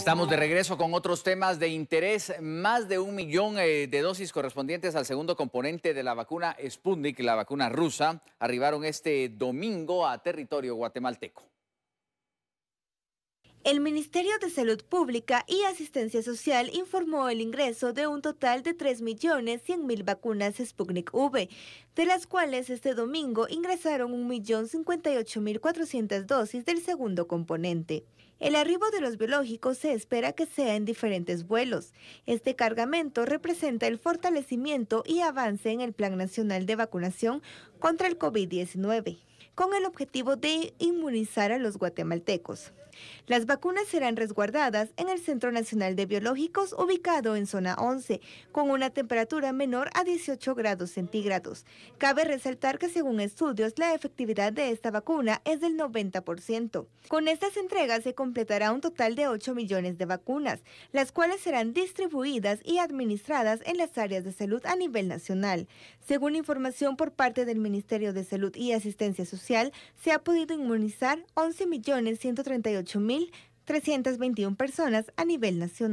Estamos de regreso con otros temas de interés. Más de un millón eh, de dosis correspondientes al segundo componente de la vacuna Sputnik, la vacuna rusa, arribaron este domingo a territorio guatemalteco. El Ministerio de Salud Pública y Asistencia Social informó el ingreso de un total de 3.100.000 vacunas Sputnik V, de las cuales este domingo ingresaron 1.058.400 dosis del segundo componente. El arribo de los biológicos se espera que sea en diferentes vuelos. Este cargamento representa el fortalecimiento y avance en el Plan Nacional de Vacunación contra el COVID-19 con el objetivo de inmunizar a los guatemaltecos. Las vacunas serán resguardadas en el Centro Nacional de Biológicos ubicado en zona 11, con una temperatura menor a 18 grados centígrados. Cabe resaltar que según estudios la efectividad de esta vacuna es del 90%. Con estas entregas se completará un total de 8 millones de vacunas, las cuales serán distribuidas y administradas en las áreas de salud a nivel nacional. Según información por parte del Ministerio de Salud y Asistencia Social, se ha podido inmunizar 11.138.321 personas a nivel nacional.